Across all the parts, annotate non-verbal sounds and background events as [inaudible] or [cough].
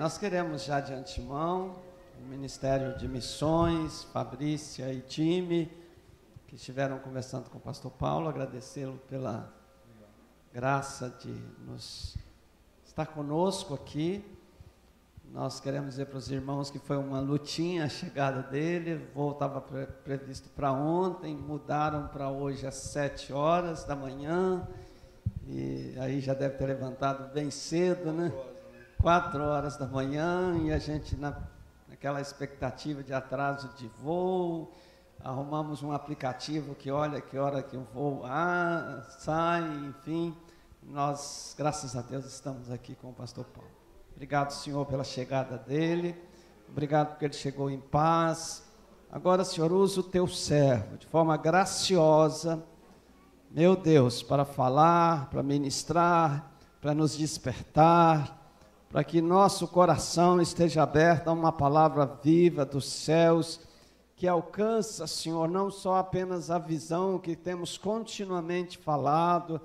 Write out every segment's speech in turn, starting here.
Nós queremos já de antemão o Ministério de Missões, Fabrícia e time que estiveram conversando com o pastor Paulo, agradecê-lo pela graça de nos estar conosco aqui. Nós queremos dizer para os irmãos que foi uma lutinha a chegada dele, voltava pre previsto para ontem, mudaram para hoje às sete horas da manhã, e aí já deve ter levantado bem cedo, né? quatro horas da manhã e a gente na, naquela expectativa de atraso de voo, arrumamos um aplicativo que olha que hora que o voo ah, sai, enfim. Nós, graças a Deus, estamos aqui com o pastor Paulo. Obrigado, Senhor, pela chegada dele. Obrigado porque ele chegou em paz. Agora, Senhor, usa o teu servo de forma graciosa, meu Deus, para falar, para ministrar, para nos despertar, para que nosso coração esteja aberto a uma palavra viva dos céus, que alcança, Senhor, não só apenas a visão que temos continuamente falado,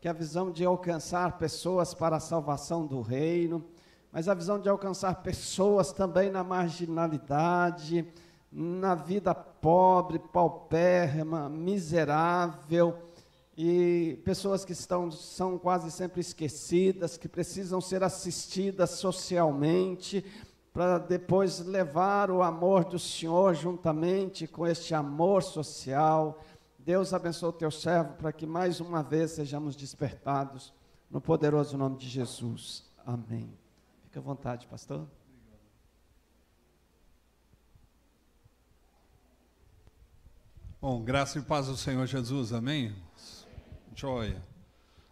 que é a visão de alcançar pessoas para a salvação do reino, mas a visão de alcançar pessoas também na marginalidade, na vida pobre, paupérrima, miserável e pessoas que estão, são quase sempre esquecidas, que precisam ser assistidas socialmente, para depois levar o amor do Senhor juntamente com este amor social. Deus abençoe o teu servo para que mais uma vez sejamos despertados no poderoso nome de Jesus. Amém. fica à vontade, pastor. Bom, graça e paz do Senhor Jesus, amém? Joia.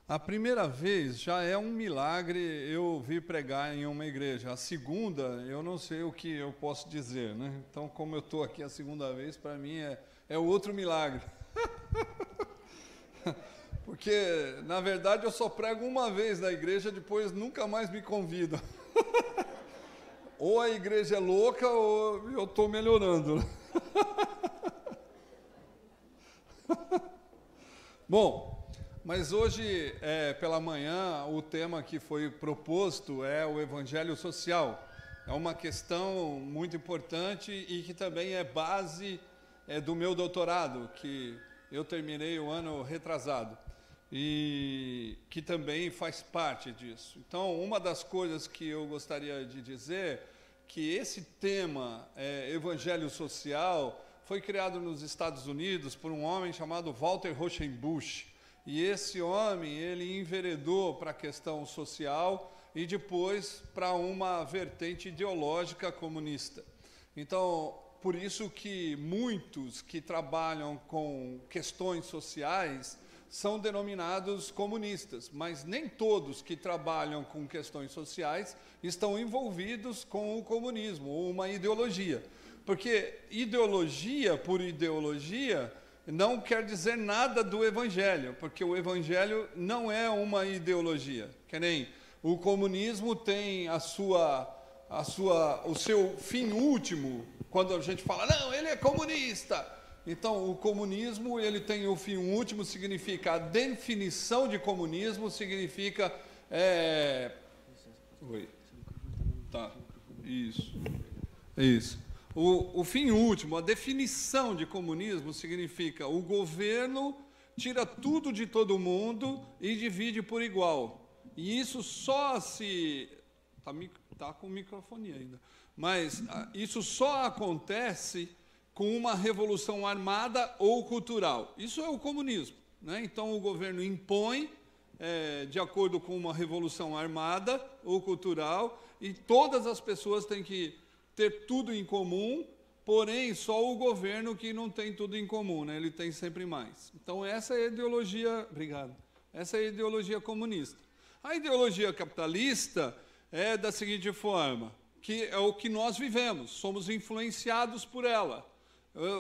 A primeira vez já é um milagre eu vir pregar em uma igreja. A segunda, eu não sei o que eu posso dizer, né? Então, como eu estou aqui a segunda vez, para mim é, é outro milagre. [laughs] Porque, na verdade, eu só prego uma vez na igreja, depois nunca mais me convidam. [laughs] ou a igreja é louca, ou eu estou melhorando. [laughs] Bom, mas hoje, é, pela manhã, o tema que foi proposto é o evangelho social. É uma questão muito importante e que também é base é, do meu doutorado, que eu terminei o ano retrasado, e que também faz parte disso. Então, uma das coisas que eu gostaria de dizer que esse tema, é, evangelho social, foi criado nos Estados Unidos por um homem chamado Walter Rauschenbusch e esse homem, ele enveredou para a questão social e depois para uma vertente ideológica comunista. Então, por isso que muitos que trabalham com questões sociais são denominados comunistas, mas nem todos que trabalham com questões sociais estão envolvidos com o comunismo ou uma ideologia. Porque ideologia por ideologia não quer dizer nada do Evangelho, porque o Evangelho não é uma ideologia. Que nem o comunismo tem a sua, a sua, o seu fim último, quando a gente fala, não, ele é comunista. Então, o comunismo, ele tem o fim último, significa, a definição de comunismo significa... É... Oi. Tá, isso, isso. O, o fim último, a definição de comunismo significa o governo tira tudo de todo mundo e divide por igual. E isso só se. Está tá com microfone ainda. Mas ah, isso só acontece com uma revolução armada ou cultural. Isso é o comunismo. Né? Então o governo impõe, é, de acordo com uma revolução armada ou cultural, e todas as pessoas têm que ter tudo em comum, porém só o governo que não tem tudo em comum, né? ele tem sempre mais. Então essa é a ideologia, obrigado. Essa é a ideologia comunista. A ideologia capitalista é da seguinte forma, que é o que nós vivemos, somos influenciados por ela.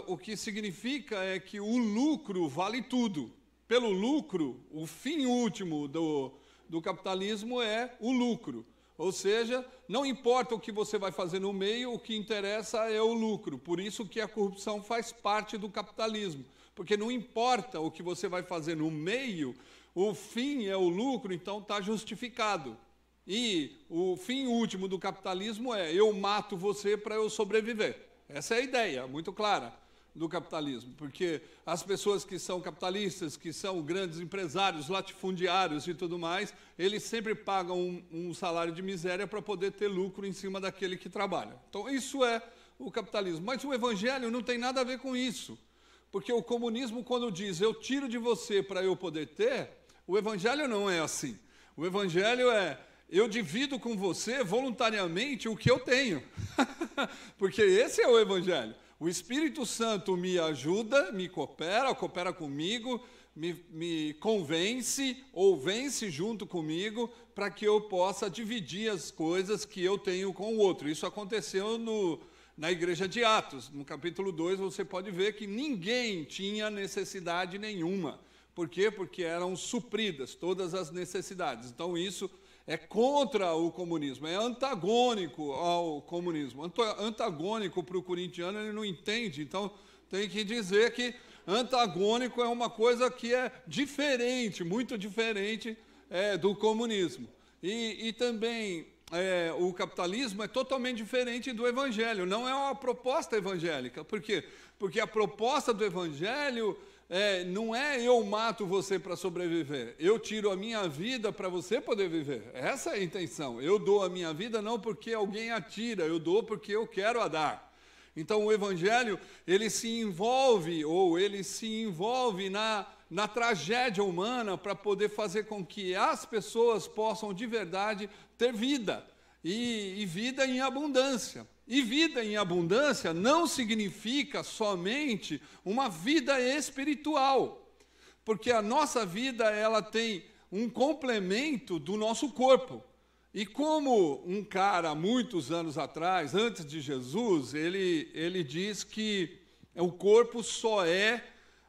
O que significa é que o lucro vale tudo. Pelo lucro, o fim último do, do capitalismo é o lucro. Ou seja, não importa o que você vai fazer no meio, o que interessa é o lucro. Por isso que a corrupção faz parte do capitalismo. Porque não importa o que você vai fazer no meio, o fim é o lucro, então está justificado. E o fim último do capitalismo é eu mato você para eu sobreviver. Essa é a ideia, muito clara do capitalismo, porque as pessoas que são capitalistas, que são grandes empresários, latifundiários e tudo mais, eles sempre pagam um, um salário de miséria para poder ter lucro em cima daquele que trabalha. Então, isso é o capitalismo. Mas o evangelho não tem nada a ver com isso, porque o comunismo, quando diz eu tiro de você para eu poder ter, o evangelho não é assim. O evangelho é eu divido com você voluntariamente o que eu tenho, [laughs] porque esse é o evangelho. O Espírito Santo me ajuda, me coopera, coopera comigo, me, me convence ou vence junto comigo para que eu possa dividir as coisas que eu tenho com o outro. Isso aconteceu no, na igreja de Atos. No capítulo 2, você pode ver que ninguém tinha necessidade nenhuma. Por quê? Porque eram supridas todas as necessidades. Então, isso é contra o comunismo, é antagônico ao comunismo. Antagônico para o corintiano ele não entende, então tem que dizer que antagônico é uma coisa que é diferente, muito diferente é, do comunismo. E, e também é, o capitalismo é totalmente diferente do evangelho, não é uma proposta evangélica. Por quê? Porque a proposta do evangelho é, não é eu mato você para sobreviver, eu tiro a minha vida para você poder viver. Essa é a intenção. Eu dou a minha vida não porque alguém a tira, eu dou porque eu quero a dar. Então o evangelho, ele se envolve ou ele se envolve na na tragédia humana para poder fazer com que as pessoas possam de verdade ter vida e, e vida em abundância. E vida em abundância não significa somente uma vida espiritual, porque a nossa vida ela tem um complemento do nosso corpo. E como um cara muitos anos atrás, antes de Jesus, ele, ele diz que o corpo só é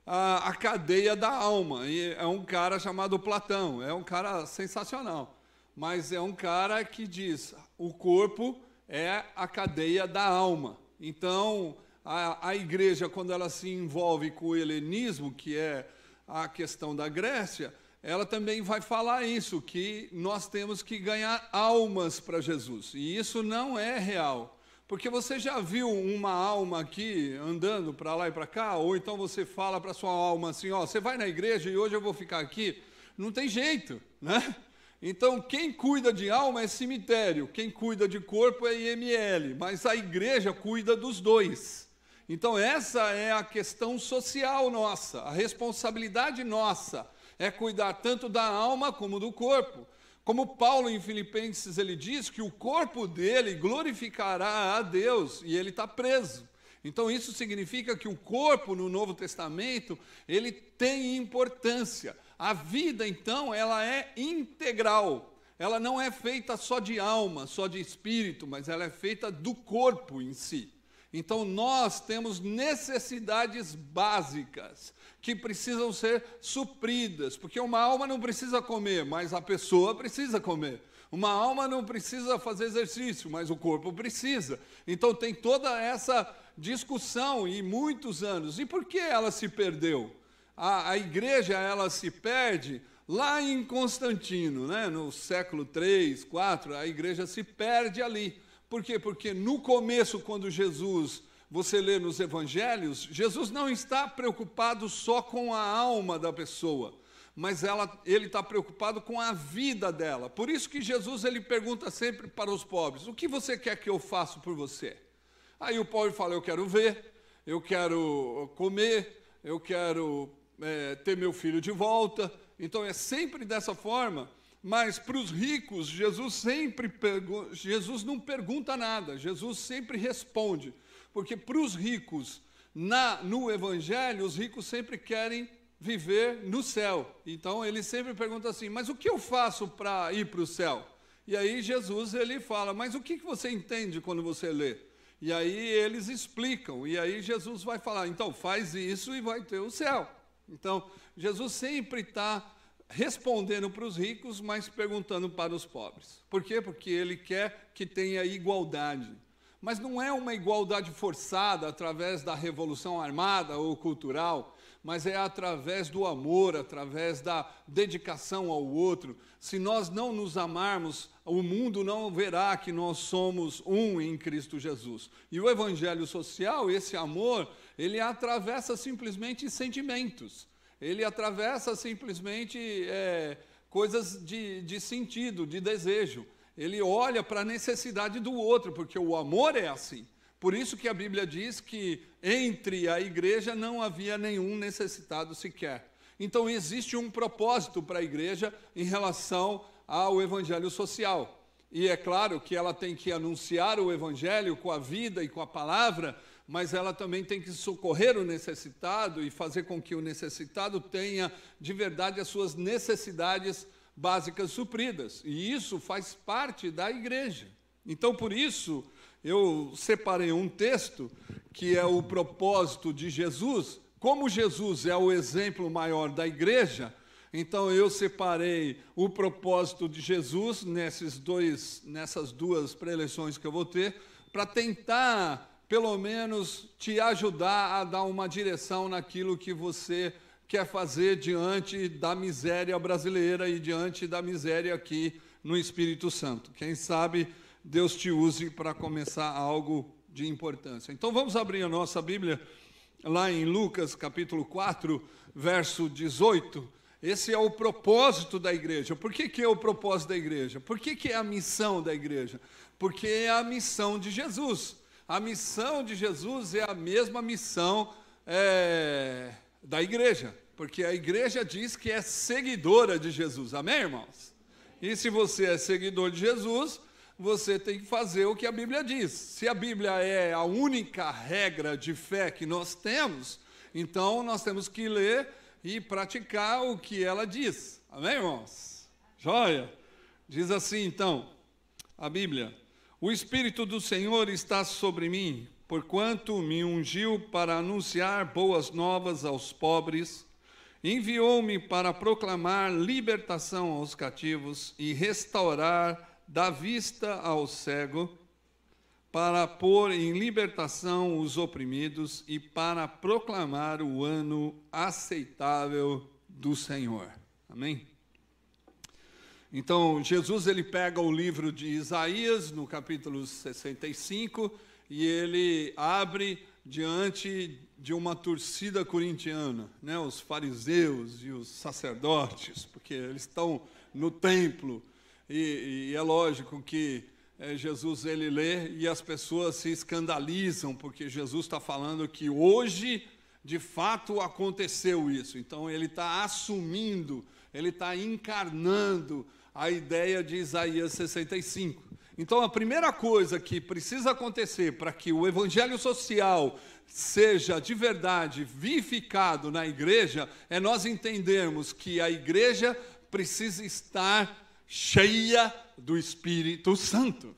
a, a cadeia da alma. E é um cara chamado Platão, é um cara sensacional, mas é um cara que diz o corpo é a cadeia da alma. Então, a, a igreja, quando ela se envolve com o helenismo, que é a questão da Grécia, ela também vai falar isso, que nós temos que ganhar almas para Jesus. E isso não é real. Porque você já viu uma alma aqui andando para lá e para cá, ou então você fala para sua alma assim, ó, você vai na igreja e hoje eu vou ficar aqui. Não tem jeito, né? Então, quem cuida de alma é cemitério, quem cuida de corpo é IML, mas a igreja cuida dos dois. Então, essa é a questão social nossa, a responsabilidade nossa é cuidar tanto da alma como do corpo. Como Paulo em Filipenses ele diz que o corpo dele glorificará a Deus e ele está preso. Então isso significa que o corpo no Novo Testamento ele tem importância. A vida, então, ela é integral. Ela não é feita só de alma, só de espírito, mas ela é feita do corpo em si. Então, nós temos necessidades básicas que precisam ser supridas, porque uma alma não precisa comer, mas a pessoa precisa comer. Uma alma não precisa fazer exercício, mas o corpo precisa. Então, tem toda essa discussão e muitos anos. E por que ela se perdeu? a, a igreja ela se perde lá em Constantino, né? no século 3, 4, a igreja se perde ali. Por quê? Porque no começo, quando Jesus, você lê nos evangelhos, Jesus não está preocupado só com a alma da pessoa, mas ela, ele está preocupado com a vida dela. Por isso que Jesus ele pergunta sempre para os pobres: O que você quer que eu faça por você? Aí o pobre fala: Eu quero ver, eu quero comer, eu quero é, ter meu filho de volta. Então é sempre dessa forma. Mas para os ricos, Jesus sempre Jesus não pergunta nada, Jesus sempre responde. Porque para os ricos, na, no Evangelho, os ricos sempre querem viver no céu. Então ele sempre pergunta assim: mas o que eu faço para ir para o céu? E aí Jesus ele fala: mas o que você entende quando você lê? E aí eles explicam. E aí Jesus vai falar: então faz isso e vai ter o céu. Então, Jesus sempre está respondendo para os ricos, mas perguntando para os pobres. Por quê? Porque ele quer que tenha igualdade. Mas não é uma igualdade forçada através da revolução armada ou cultural, mas é através do amor, através da dedicação ao outro. Se nós não nos amarmos, o mundo não verá que nós somos um em Cristo Jesus. E o evangelho social, esse amor, ele atravessa simplesmente sentimentos, ele atravessa simplesmente é, coisas de, de sentido, de desejo. Ele olha para a necessidade do outro, porque o amor é assim. Por isso que a Bíblia diz que entre a igreja não havia nenhum necessitado sequer. Então existe um propósito para a igreja em relação ao evangelho social. E é claro que ela tem que anunciar o evangelho com a vida e com a palavra, mas ela também tem que socorrer o necessitado e fazer com que o necessitado tenha de verdade as suas necessidades básicas supridas. E isso faz parte da igreja. Então, por isso, eu separei um texto que é o propósito de Jesus. Como Jesus é o exemplo maior da igreja, então eu separei o propósito de Jesus nesses dois, nessas duas preleções que eu vou ter, para tentar pelo menos te ajudar a dar uma direção naquilo que você quer fazer diante da miséria brasileira e diante da miséria aqui no Espírito Santo. Quem sabe Deus te use para começar algo de importância. Então vamos abrir a nossa Bíblia lá em Lucas capítulo 4, verso 18. Esse é o propósito da igreja. Por que, que é o propósito da igreja? Por que, que é a missão da igreja? Porque é a missão de Jesus. A missão de Jesus é a mesma missão é, da igreja, porque a igreja diz que é seguidora de Jesus. Amém, irmãos? E se você é seguidor de Jesus, você tem que fazer o que a Bíblia diz. Se a Bíblia é a única regra de fé que nós temos, então nós temos que ler e praticar o que ela diz. Amém, irmãos? Joia? Diz assim então, a Bíblia. O Espírito do Senhor está sobre mim, porquanto me ungiu para anunciar boas novas aos pobres, enviou-me para proclamar libertação aos cativos e restaurar da vista ao cego, para pôr em libertação os oprimidos e para proclamar o ano aceitável do Senhor. Amém? Então, Jesus ele pega o livro de Isaías, no capítulo 65, e ele abre diante de uma torcida corintiana, né? os fariseus e os sacerdotes, porque eles estão no templo. E, e é lógico que é, Jesus ele lê e as pessoas se escandalizam, porque Jesus está falando que hoje, de fato, aconteceu isso. Então, ele está assumindo, ele está encarnando a ideia de Isaías 65. Então, a primeira coisa que precisa acontecer para que o evangelho social seja de verdade vivificado na igreja é nós entendermos que a igreja precisa estar cheia do Espírito Santo.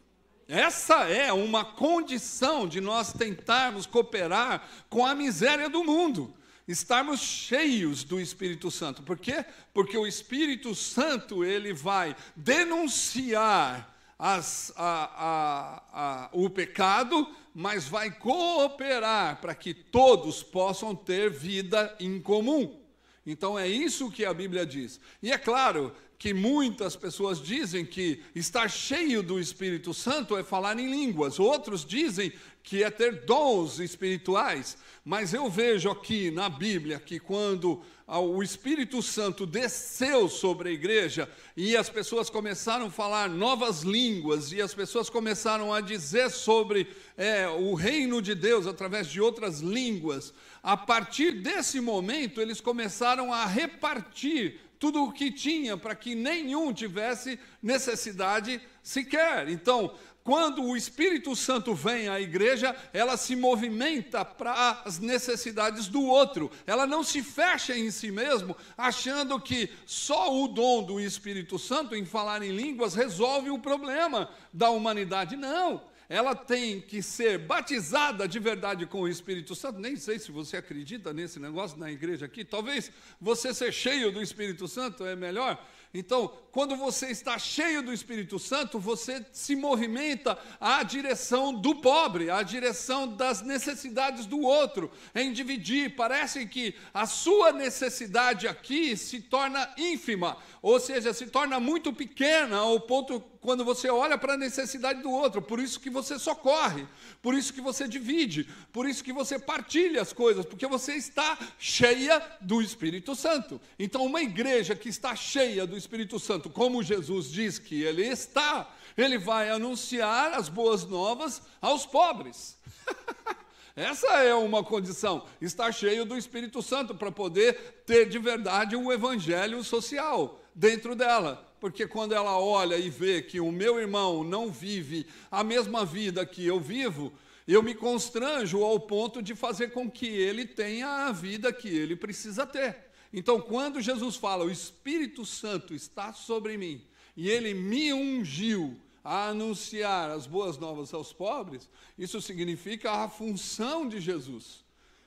Essa é uma condição de nós tentarmos cooperar com a miséria do mundo estarmos cheios do Espírito Santo. Por quê? Porque o Espírito Santo ele vai denunciar as, a, a, a, o pecado, mas vai cooperar para que todos possam ter vida em comum. Então é isso que a Bíblia diz. E é claro, que muitas pessoas dizem que estar cheio do Espírito Santo é falar em línguas, outros dizem que é ter dons espirituais, mas eu vejo aqui na Bíblia que quando ah, o Espírito Santo desceu sobre a igreja e as pessoas começaram a falar novas línguas e as pessoas começaram a dizer sobre é, o reino de Deus através de outras línguas, a partir desse momento eles começaram a repartir tudo o que tinha para que nenhum tivesse necessidade sequer. Então, quando o Espírito Santo vem à igreja, ela se movimenta para as necessidades do outro. Ela não se fecha em si mesmo, achando que só o dom do Espírito Santo em falar em línguas resolve o problema da humanidade. Não ela tem que ser batizada de verdade com o Espírito Santo. Nem sei se você acredita nesse negócio na igreja aqui. Talvez você ser cheio do Espírito Santo é melhor. Então, quando você está cheio do Espírito Santo, você se movimenta à direção do pobre, à direção das necessidades do outro, em dividir. Parece que a sua necessidade aqui se torna ínfima, ou seja, se torna muito pequena ao ponto quando você olha para a necessidade do outro, por isso que você socorre, por isso que você divide, por isso que você partilha as coisas, porque você está cheia do Espírito Santo. Então, uma igreja que está cheia do Espírito Santo Portanto, como Jesus diz que ele está, ele vai anunciar as boas novas aos pobres. [laughs] Essa é uma condição, estar cheio do Espírito Santo para poder ter de verdade um evangelho social dentro dela. Porque quando ela olha e vê que o meu irmão não vive a mesma vida que eu vivo, eu me constranjo ao ponto de fazer com que ele tenha a vida que ele precisa ter. Então, quando Jesus fala, o Espírito Santo está sobre mim e ele me ungiu a anunciar as boas novas aos pobres, isso significa a função de Jesus.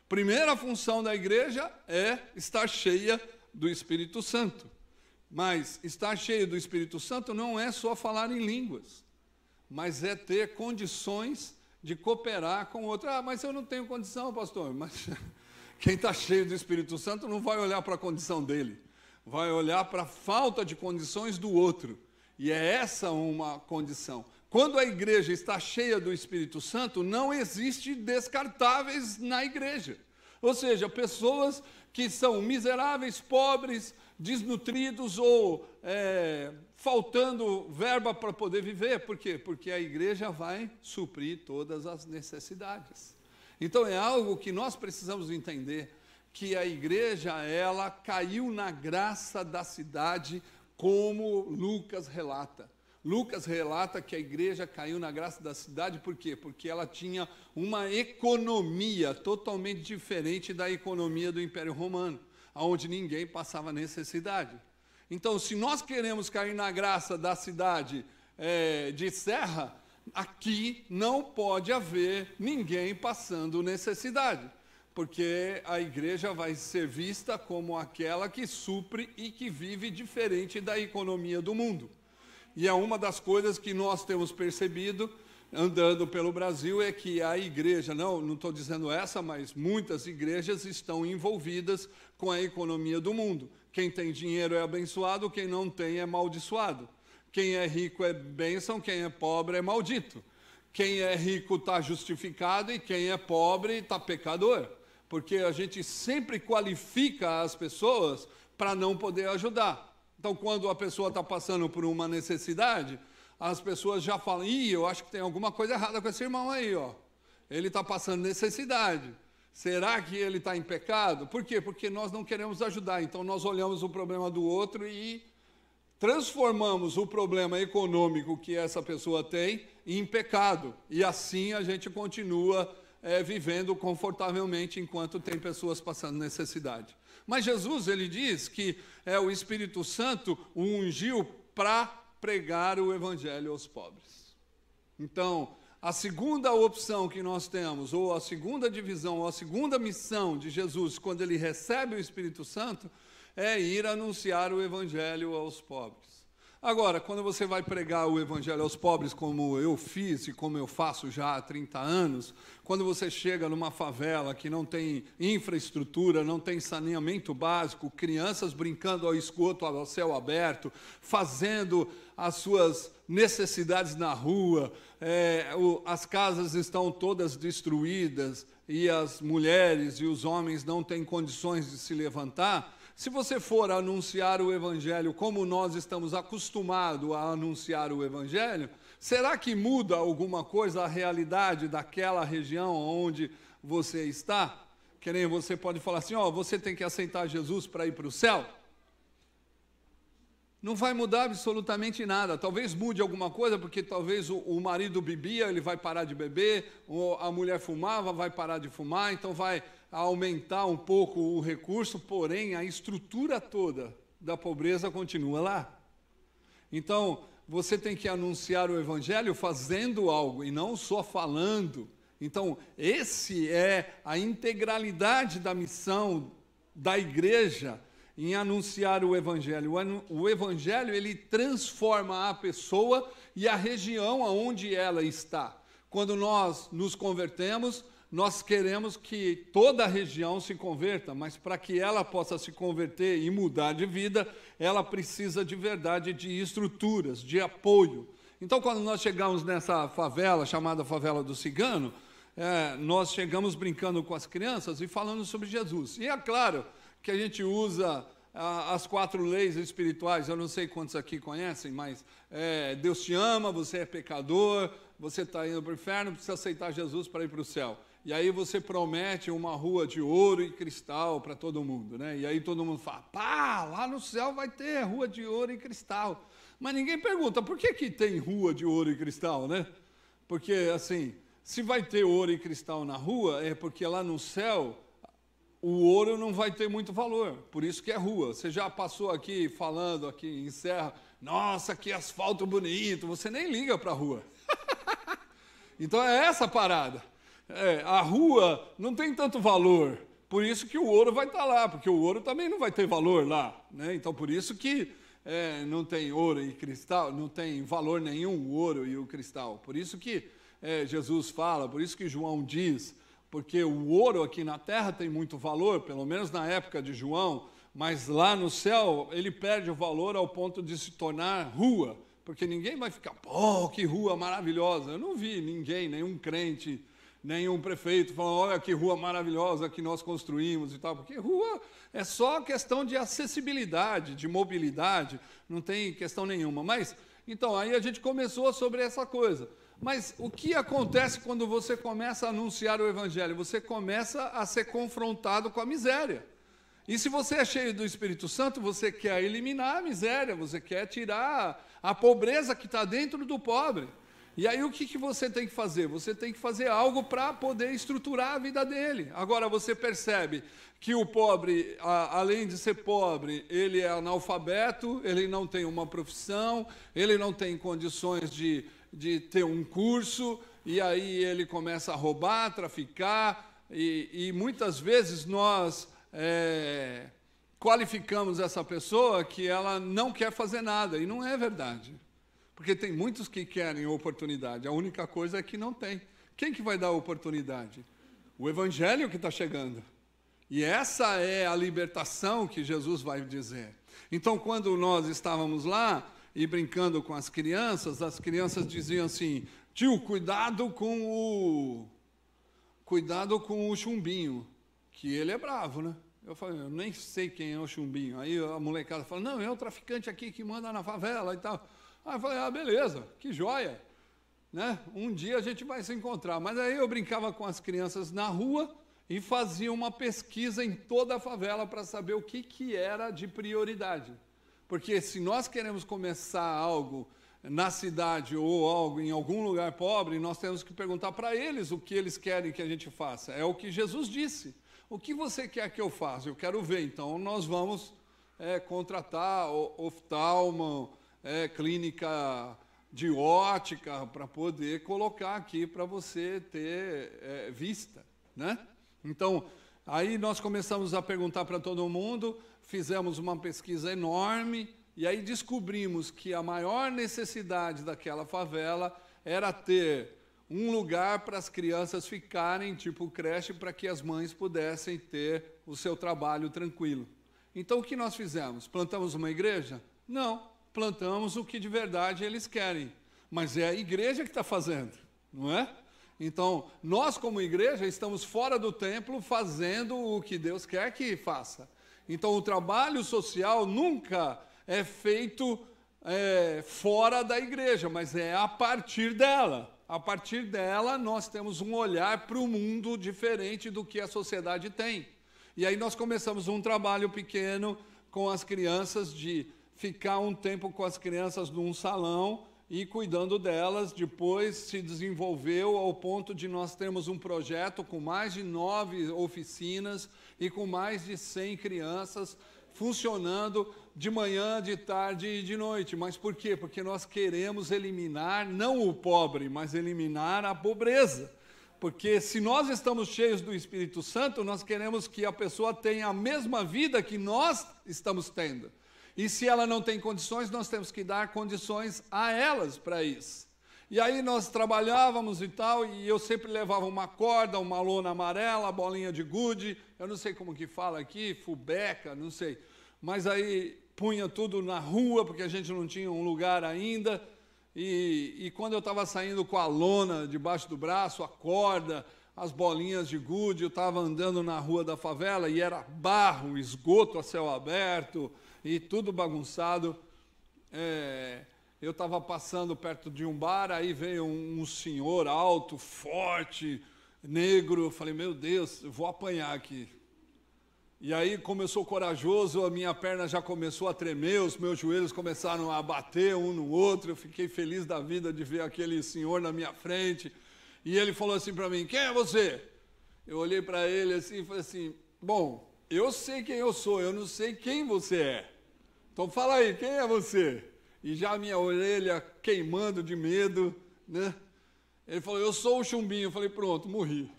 Primeira função da igreja é estar cheia do Espírito Santo. Mas estar cheio do Espírito Santo não é só falar em línguas, mas é ter condições de cooperar com outra. Ah, mas eu não tenho condição, pastor. Mas quem está cheio do Espírito Santo não vai olhar para a condição dele, vai olhar para a falta de condições do outro. E é essa uma condição. Quando a igreja está cheia do Espírito Santo, não existe descartáveis na igreja. Ou seja, pessoas que são miseráveis, pobres, desnutridos ou é, faltando verba para poder viver. Por quê? Porque a igreja vai suprir todas as necessidades. Então é algo que nós precisamos entender que a igreja ela caiu na graça da cidade, como Lucas relata. Lucas relata que a igreja caiu na graça da cidade, por quê? Porque ela tinha uma economia totalmente diferente da economia do Império Romano, onde ninguém passava necessidade. Então, se nós queremos cair na graça da cidade é, de Serra, aqui não pode haver ninguém passando necessidade, porque a igreja vai ser vista como aquela que supre e que vive diferente da economia do mundo. E é uma das coisas que nós temos percebido andando pelo Brasil é que a igreja, não, não estou dizendo essa, mas muitas igrejas estão envolvidas com a economia do mundo. Quem tem dinheiro é abençoado, quem não tem é amaldiçoado. Quem é rico é bênção, quem é pobre é maldito. Quem é rico está justificado e quem é pobre está pecador. Porque a gente sempre qualifica as pessoas para não poder ajudar. Então, quando a pessoa está passando por uma necessidade, as pessoas já falam: ih, eu acho que tem alguma coisa errada com esse irmão aí, ó. Ele está passando necessidade. Será que ele está em pecado? Por quê? Porque nós não queremos ajudar. Então, nós olhamos o problema do outro e transformamos o problema econômico que essa pessoa tem em pecado. E assim a gente continua é, vivendo confortavelmente enquanto tem pessoas passando necessidade. Mas Jesus, ele diz que é, o Espírito Santo o ungiu para pregar o evangelho aos pobres. Então, a segunda opção que nós temos, ou a segunda divisão, ou a segunda missão de Jesus quando ele recebe o Espírito Santo, é ir anunciar o evangelho aos pobres. Agora, quando você vai pregar o evangelho aos pobres, como eu fiz e como eu faço já há 30 anos, quando você chega numa favela que não tem infraestrutura, não tem saneamento básico, crianças brincando ao esgoto, ao céu aberto, fazendo as suas necessidades na rua, é, o, as casas estão todas destruídas e as mulheres e os homens não têm condições de se levantar, se você for anunciar o Evangelho como nós estamos acostumados a anunciar o Evangelho, será que muda alguma coisa a realidade daquela região onde você está? Que nem você pode falar assim: ó, oh, você tem que aceitar Jesus para ir para o céu? Não vai mudar absolutamente nada. Talvez mude alguma coisa, porque talvez o, o marido bebia, ele vai parar de beber, a mulher fumava, vai parar de fumar, então vai a aumentar um pouco o recurso, porém a estrutura toda da pobreza continua lá. Então, você tem que anunciar o evangelho fazendo algo e não só falando. Então, esse é a integralidade da missão da igreja em anunciar o evangelho. O evangelho ele transforma a pessoa e a região aonde ela está. Quando nós nos convertemos, nós queremos que toda a região se converta, mas para que ela possa se converter e mudar de vida, ela precisa de verdade de estruturas, de apoio. Então, quando nós chegamos nessa favela, chamada Favela do Cigano, é, nós chegamos brincando com as crianças e falando sobre Jesus. E é claro que a gente usa as quatro leis espirituais, eu não sei quantos aqui conhecem, mas é, Deus te ama, você é pecador, você está indo para o inferno, precisa aceitar Jesus para ir para o céu e aí você promete uma rua de ouro e cristal para todo mundo, né? E aí todo mundo fala, pá, lá no céu vai ter rua de ouro e cristal. Mas ninguém pergunta, por que, que tem rua de ouro e cristal, né? Porque, assim, se vai ter ouro e cristal na rua, é porque lá no céu o ouro não vai ter muito valor, por isso que é rua. Você já passou aqui falando aqui em Serra, nossa, que asfalto bonito, você nem liga para a rua. [laughs] então é essa a parada é, a rua não tem tanto valor. Por isso que o ouro vai estar tá lá, porque o ouro também não vai ter valor lá. Né? Então, por isso que é, não tem ouro e cristal, não tem valor nenhum o ouro e o cristal. Por isso que é, Jesus fala, por isso que João diz, porque o ouro aqui na terra tem muito valor, pelo menos na época de João, mas lá no céu ele perde o valor ao ponto de se tornar rua, porque ninguém vai ficar, pô, oh, que rua maravilhosa. Eu não vi ninguém, nenhum crente nenhum prefeito falando, olha que rua maravilhosa que nós construímos e tal, porque rua é só questão de acessibilidade, de mobilidade, não tem questão nenhuma. Mas, então, aí a gente começou sobre essa coisa. Mas o que acontece quando você começa a anunciar o evangelho? Você começa a ser confrontado com a miséria. E se você é cheio do Espírito Santo, você quer eliminar a miséria, você quer tirar a pobreza que está dentro do pobre. E aí o que, que você tem que fazer? Você tem que fazer algo para poder estruturar a vida dele. Agora você percebe que o pobre, a, além de ser pobre, ele é analfabeto, ele não tem uma profissão, ele não tem condições de, de ter um curso, e aí ele começa a roubar, traficar, e, e, muitas vezes nós. É, qualificamos essa pessoa que ela não quer fazer nada, e não é verdade. Porque tem muitos que querem oportunidade, a única coisa é que não tem. Quem que vai dar a oportunidade? O evangelho que está chegando. E essa é a libertação que Jesus vai dizer. Então, quando nós estávamos lá e brincando com as crianças, as crianças diziam assim: tio, cuidado com o. Cuidado com o chumbinho, que ele é bravo, né? Eu falei, eu nem sei quem é o chumbinho. Aí a molecada fala, não, é o traficante aqui que manda na favela e tal. Aí eu falei, ah, beleza, que joia. Né? Um dia a gente vai se encontrar. Mas aí eu brincava com as crianças na rua e fazia uma pesquisa em toda a favela para saber o que, que era de prioridade. Porque se nós queremos começar algo na cidade ou algo em algum lugar pobre, nós temos que perguntar para eles o que eles querem que a gente faça. É o que Jesus disse. O que você quer que eu faça? Eu quero ver. Então nós vamos é, contratar oftalmo, é, clínica de ótica para poder colocar aqui para você ter é, vista, né? Então, aí nós começamos a perguntar para todo mundo, fizemos uma pesquisa enorme e aí descobrimos que a maior necessidade daquela favela era ter um lugar para as crianças ficarem, tipo creche, para que as mães pudessem ter o seu trabalho tranquilo. Então o que nós fizemos? Plantamos uma igreja? Não plantamos o que de verdade eles querem. Mas é a igreja que está fazendo, não é? Então, nós, como igreja, estamos fora do templo fazendo o que Deus quer que faça. Então, o trabalho social nunca é feito é, fora da igreja, mas é a partir dela. A partir dela, nós temos um olhar para o mundo diferente do que a sociedade tem. E aí, nós começamos um trabalho pequeno com as crianças de ficar um tempo com as crianças num salão e cuidando delas. Depois se desenvolveu ao ponto de nós termos um projeto com mais de nove oficinas e com mais de 100 crianças funcionando de manhã, de tarde e de noite. Mas por quê? Porque nós queremos eliminar não o pobre, mas eliminar a pobreza. Porque se nós estamos cheios do Espírito Santo, nós queremos que a pessoa tenha a mesma vida que nós estamos tendo. E se ela não tem condições, nós temos que dar condições a elas para isso. E aí nós trabalhávamos e tal, e eu sempre levava uma corda, uma lona amarela, bolinha de gude, eu não sei como que fala aqui, fubeca, não sei. Mas aí punha tudo na rua, porque a gente não tinha um lugar ainda. E, e quando eu estava saindo com a lona debaixo do braço, a corda, as bolinhas de gude, eu estava andando na rua da favela e era barro, esgoto a céu aberto, e tudo bagunçado. É, eu estava passando perto de um bar, aí veio um, um senhor alto, forte, negro. Eu falei, meu Deus, vou apanhar aqui. E aí, como eu sou corajoso, a minha perna já começou a tremer, os meus joelhos começaram a bater um no outro. Eu fiquei feliz da vida de ver aquele senhor na minha frente. E ele falou assim para mim: Quem é você? Eu olhei para ele assim e falei assim: Bom, eu sei quem eu sou, eu não sei quem você é. Então fala aí, quem é você? E já minha orelha queimando de medo, né? Ele falou, eu sou o chumbinho. Eu falei, pronto, morri.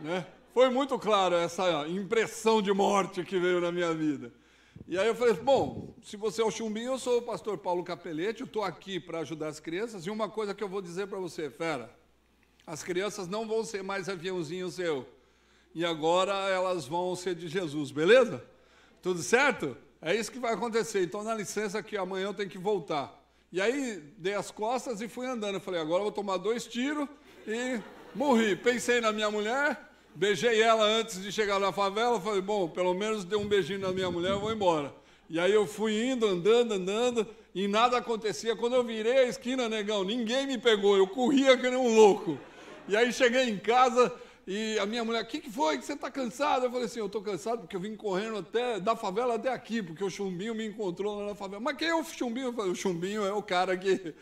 né? Foi muito claro essa impressão de morte que veio na minha vida. E aí eu falei, bom, se você é o chumbinho, eu sou o pastor Paulo Capelete, eu estou aqui para ajudar as crianças. E uma coisa que eu vou dizer para você, fera, as crianças não vão ser mais aviãozinho seu. E agora elas vão ser de Jesus, beleza? Tudo certo? É isso que vai acontecer. Então, dá licença que amanhã eu tenho que voltar. E aí, dei as costas e fui andando. Eu falei, agora eu vou tomar dois tiros e morri. Pensei na minha mulher, beijei ela antes de chegar na favela. Falei, bom, pelo menos dei um beijinho na minha mulher, eu vou embora. E aí eu fui indo, andando, andando, e nada acontecia. Quando eu virei a esquina, negão, ninguém me pegou. Eu corria que nem um louco. E aí cheguei em casa, e a minha mulher, o que, que foi que você está cansado? Eu falei assim, eu estou cansado porque eu vim correndo até da favela até aqui, porque o Chumbinho me encontrou lá na favela. Mas quem é o Chumbinho? Eu falei, o Chumbinho é o cara que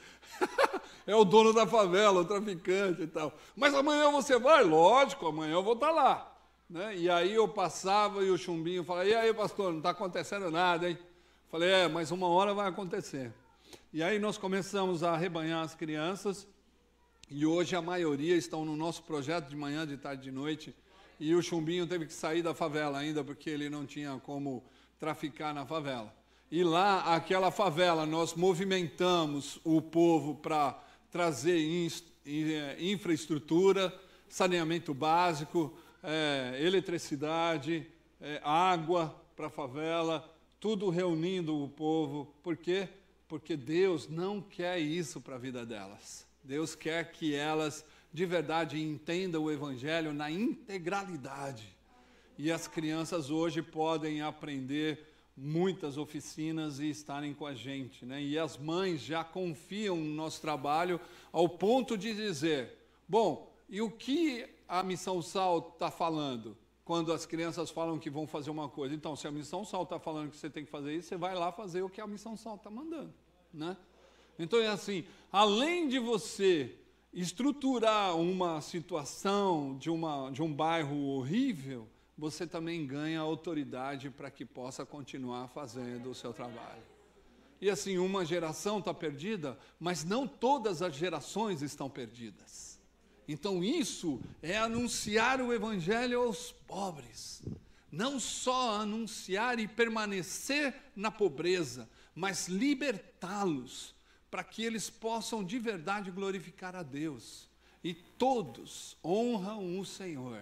[laughs] é o dono da favela, o traficante e tal. Mas amanhã você vai? Lógico, amanhã eu vou estar tá lá. Né? E aí eu passava e o Chumbinho falava, e aí, pastor, não está acontecendo nada, hein? Falei, é, mas uma hora vai acontecer. E aí nós começamos a arrebanhar as crianças e hoje a maioria estão no nosso projeto de manhã, de tarde, de noite. E o Chumbinho teve que sair da favela ainda porque ele não tinha como traficar na favela. E lá, aquela favela, nós movimentamos o povo para trazer eh, infraestrutura, saneamento básico, é, eletricidade, é, água para a favela, tudo reunindo o povo. Por quê? Porque Deus não quer isso para a vida delas. Deus quer que elas de verdade entendam o Evangelho na integralidade. E as crianças hoje podem aprender muitas oficinas e estarem com a gente. Né? E as mães já confiam no nosso trabalho ao ponto de dizer: bom, e o que a Missão Sal está falando? Quando as crianças falam que vão fazer uma coisa. Então, se a Missão Sal está falando que você tem que fazer isso, você vai lá fazer o que a Missão Sal está mandando. Né? Então é assim: além de você estruturar uma situação de, uma, de um bairro horrível, você também ganha autoridade para que possa continuar fazendo o seu trabalho. E assim, uma geração está perdida, mas não todas as gerações estão perdidas. Então, isso é anunciar o Evangelho aos pobres. Não só anunciar e permanecer na pobreza, mas libertá-los para que eles possam de verdade glorificar a Deus. E todos honram o Senhor.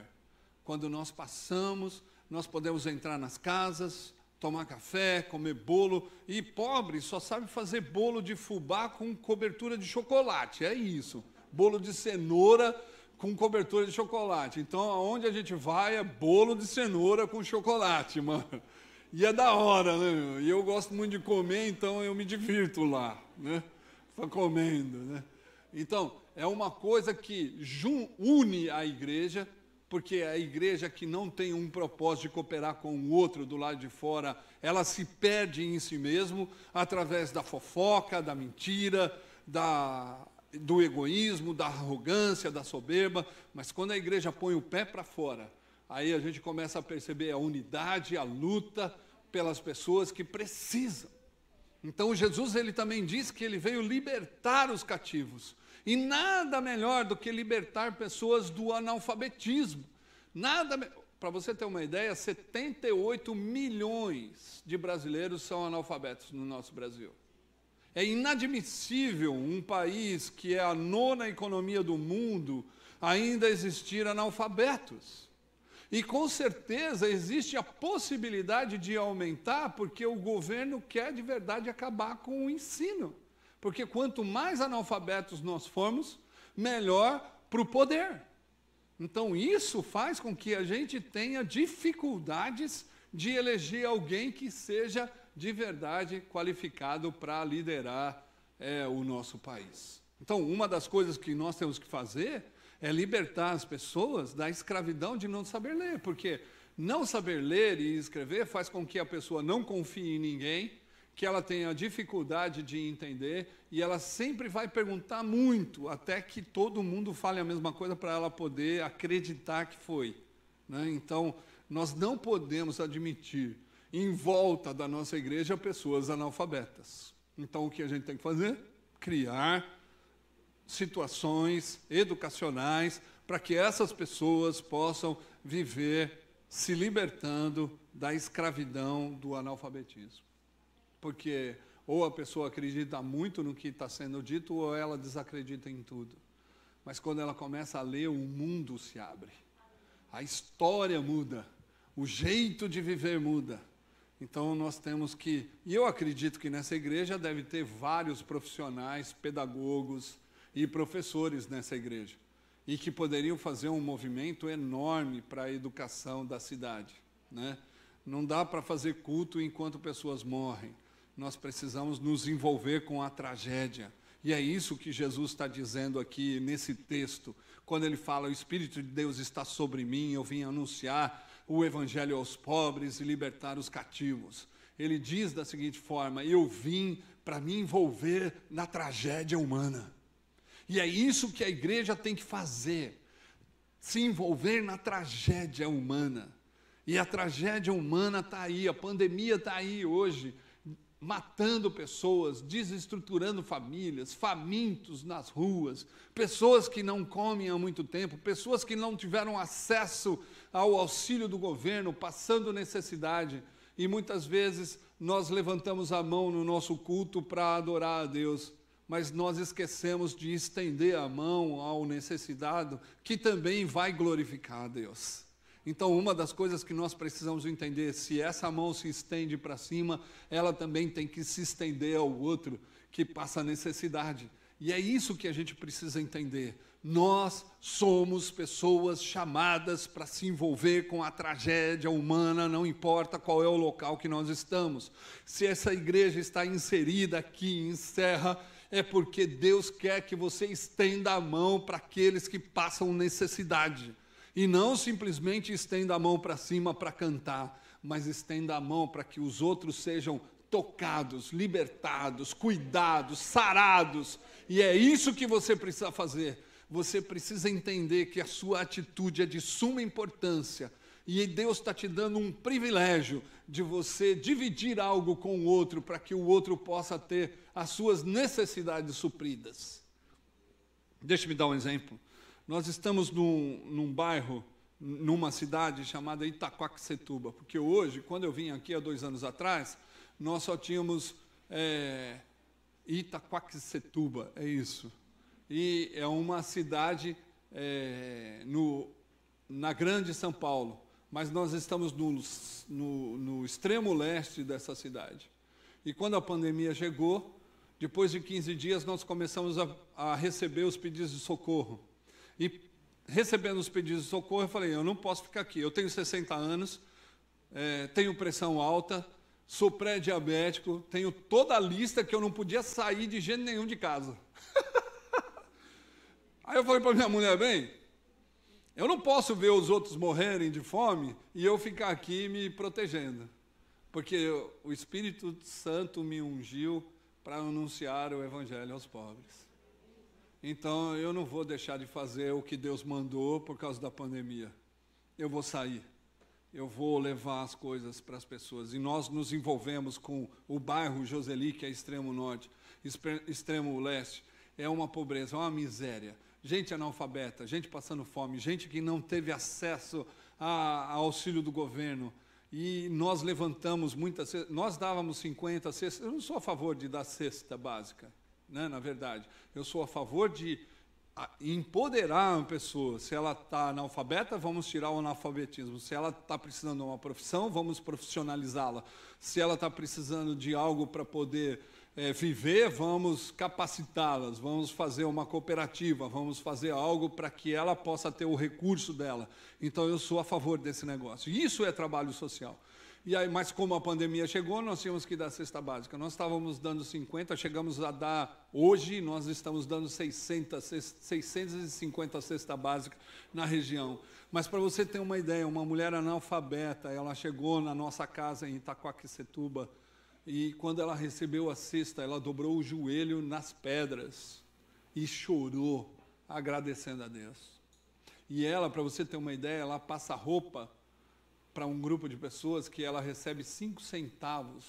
Quando nós passamos, nós podemos entrar nas casas, tomar café, comer bolo. E pobre só sabe fazer bolo de fubá com cobertura de chocolate. É isso. Bolo de cenoura com cobertura de chocolate. Então, aonde a gente vai é bolo de cenoura com chocolate, mano. E é da hora, né? E eu gosto muito de comer, então eu me divirto lá, né? foi comendo, né? Então, é uma coisa que une a igreja, porque a igreja que não tem um propósito de cooperar com o outro do lado de fora, ela se perde em si mesmo através da fofoca, da mentira, da, do egoísmo, da arrogância, da soberba. Mas quando a igreja põe o pé para fora, aí a gente começa a perceber a unidade, a luta pelas pessoas que precisam. Então Jesus ele também diz que ele veio libertar os cativos. E nada melhor do que libertar pessoas do analfabetismo. Nada, me... para você ter uma ideia, 78 milhões de brasileiros são analfabetos no nosso Brasil. É inadmissível um país que é a nona economia do mundo ainda existir analfabetos. E com certeza existe a possibilidade de aumentar, porque o governo quer de verdade acabar com o ensino. Porque quanto mais analfabetos nós formos, melhor para o poder. Então, isso faz com que a gente tenha dificuldades de eleger alguém que seja de verdade qualificado para liderar é, o nosso país. Então, uma das coisas que nós temos que fazer é libertar as pessoas da escravidão de não saber ler, porque não saber ler e escrever faz com que a pessoa não confie em ninguém, que ela tenha dificuldade de entender e ela sempre vai perguntar muito até que todo mundo fale a mesma coisa para ela poder acreditar que foi. Né? Então, nós não podemos admitir em volta da nossa igreja pessoas analfabetas. Então, o que a gente tem que fazer? Criar situações educacionais para que essas pessoas possam viver se libertando da escravidão do analfabetismo. Porque ou a pessoa acredita muito no que está sendo dito, ou ela desacredita em tudo. Mas quando ela começa a ler, o mundo se abre. A história muda. O jeito de viver muda. Então nós temos que, e eu acredito que nessa igreja deve ter vários profissionais, pedagogos, e professores nessa igreja, e que poderiam fazer um movimento enorme para a educação da cidade. Né? Não dá para fazer culto enquanto pessoas morrem. Nós precisamos nos envolver com a tragédia. E é isso que Jesus está dizendo aqui nesse texto, quando ele fala: O Espírito de Deus está sobre mim, eu vim anunciar o Evangelho aos pobres e libertar os cativos. Ele diz da seguinte forma: Eu vim para me envolver na tragédia humana. E é isso que a igreja tem que fazer: se envolver na tragédia humana. E a tragédia humana está aí, a pandemia está aí hoje, matando pessoas, desestruturando famílias, famintos nas ruas, pessoas que não comem há muito tempo, pessoas que não tiveram acesso ao auxílio do governo, passando necessidade. E muitas vezes nós levantamos a mão no nosso culto para adorar a Deus mas nós esquecemos de estender a mão ao necessitado, que também vai glorificar a Deus. Então, uma das coisas que nós precisamos entender, se essa mão se estende para cima, ela também tem que se estender ao outro que passa necessidade. E é isso que a gente precisa entender. Nós somos pessoas chamadas para se envolver com a tragédia humana, não importa qual é o local que nós estamos. Se essa igreja está inserida aqui em Serra, é porque Deus quer que você estenda a mão para aqueles que passam necessidade. E não simplesmente estenda a mão para cima para cantar, mas estenda a mão para que os outros sejam tocados, libertados, cuidados, sarados. E é isso que você precisa fazer. Você precisa entender que a sua atitude é de suma importância e Deus está te dando um privilégio de você dividir algo com o outro para que o outro possa ter as suas necessidades supridas. Deixe-me dar um exemplo. Nós estamos num, num bairro, numa cidade chamada Itaquaquecetuba, porque hoje, quando eu vim aqui há dois anos atrás, nós só tínhamos é, Itaquaquecetuba, é isso. E é uma cidade é, no, na Grande São Paulo mas nós estamos no, no, no extremo leste dessa cidade. E quando a pandemia chegou, depois de 15 dias, nós começamos a, a receber os pedidos de socorro. E recebendo os pedidos de socorro, eu falei: eu não posso ficar aqui. Eu tenho 60 anos, é, tenho pressão alta, sou pré-diabético, tenho toda a lista que eu não podia sair de jeito nenhum de casa. [laughs] Aí eu falei para minha mulher: bem, eu não posso ver os outros morrerem de fome e eu ficar aqui me protegendo, porque o Espírito Santo me ungiu para anunciar o Evangelho aos pobres. Então eu não vou deixar de fazer o que Deus mandou por causa da pandemia. Eu vou sair, eu vou levar as coisas para as pessoas. E nós nos envolvemos com o bairro Joseli, que é extremo norte, extremo leste. É uma pobreza, é uma miséria gente analfabeta, gente passando fome, gente que não teve acesso a, a auxílio do governo. E nós levantamos muitas nós dávamos 50 cestas. Eu não sou a favor de dar cesta básica, né, na verdade. Eu sou a favor de empoderar uma pessoa. Se ela está analfabeta, vamos tirar o analfabetismo. Se ela está precisando de uma profissão, vamos profissionalizá-la. Se ela está precisando de algo para poder é, viver, vamos capacitá-las, vamos fazer uma cooperativa, vamos fazer algo para que ela possa ter o recurso dela. Então, eu sou a favor desse negócio. Isso é trabalho social. E aí, mas como a pandemia chegou, nós tínhamos que dar cesta básica. Nós estávamos dando 50, chegamos a dar, hoje nós estamos dando 600, 650 cesta básica na região. Mas para você ter uma ideia, uma mulher analfabeta, ela chegou na nossa casa em Itacoaquecetuba e quando ela recebeu a cesta, ela dobrou o joelho nas pedras e chorou agradecendo a Deus. E ela, para você ter uma ideia, ela passa roupa para um grupo de pessoas que ela recebe 5 centavos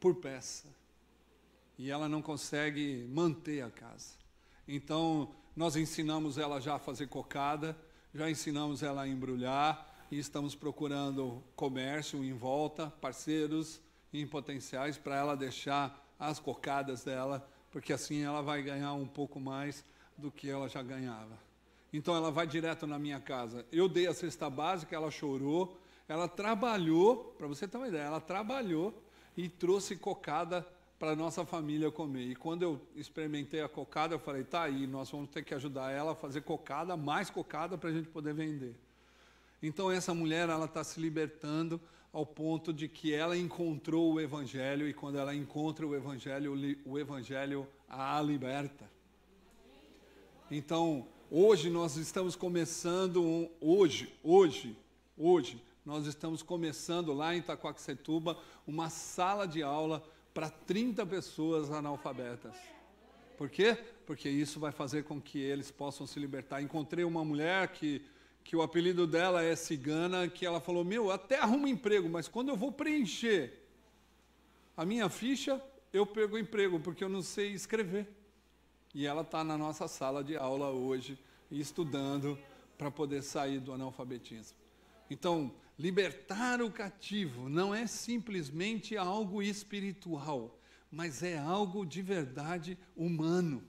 por peça e ela não consegue manter a casa. Então, nós ensinamos ela já a fazer cocada, já ensinamos ela a embrulhar e estamos procurando comércio em volta, parceiros em potenciais para ela deixar as cocadas dela, porque assim ela vai ganhar um pouco mais do que ela já ganhava. Então ela vai direto na minha casa. Eu dei a cesta básica, ela chorou, ela trabalhou, para você ter uma ideia, ela trabalhou e trouxe cocada para nossa família comer. E quando eu experimentei a cocada, eu falei, tá aí, nós vamos ter que ajudar ela a fazer cocada, mais cocada para a gente poder vender. Então essa mulher ela está se libertando ao ponto de que ela encontrou o evangelho e quando ela encontra o evangelho, o evangelho a liberta. Então hoje nós estamos começando um, hoje, hoje, hoje nós estamos começando lá em Itacoaxetuba uma sala de aula para 30 pessoas analfabetas. Por quê? Porque isso vai fazer com que eles possam se libertar. Encontrei uma mulher que, que o apelido dela é cigana, que ela falou: Meu, até arrumo emprego, mas quando eu vou preencher a minha ficha, eu pego emprego, porque eu não sei escrever. E ela está na nossa sala de aula hoje, estudando para poder sair do analfabetismo. Então, Libertar o cativo não é simplesmente algo espiritual, mas é algo de verdade humano.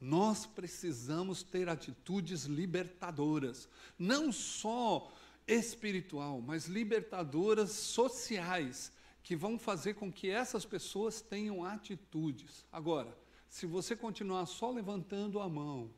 Nós precisamos ter atitudes libertadoras, não só espiritual, mas libertadoras sociais, que vão fazer com que essas pessoas tenham atitudes. Agora, se você continuar só levantando a mão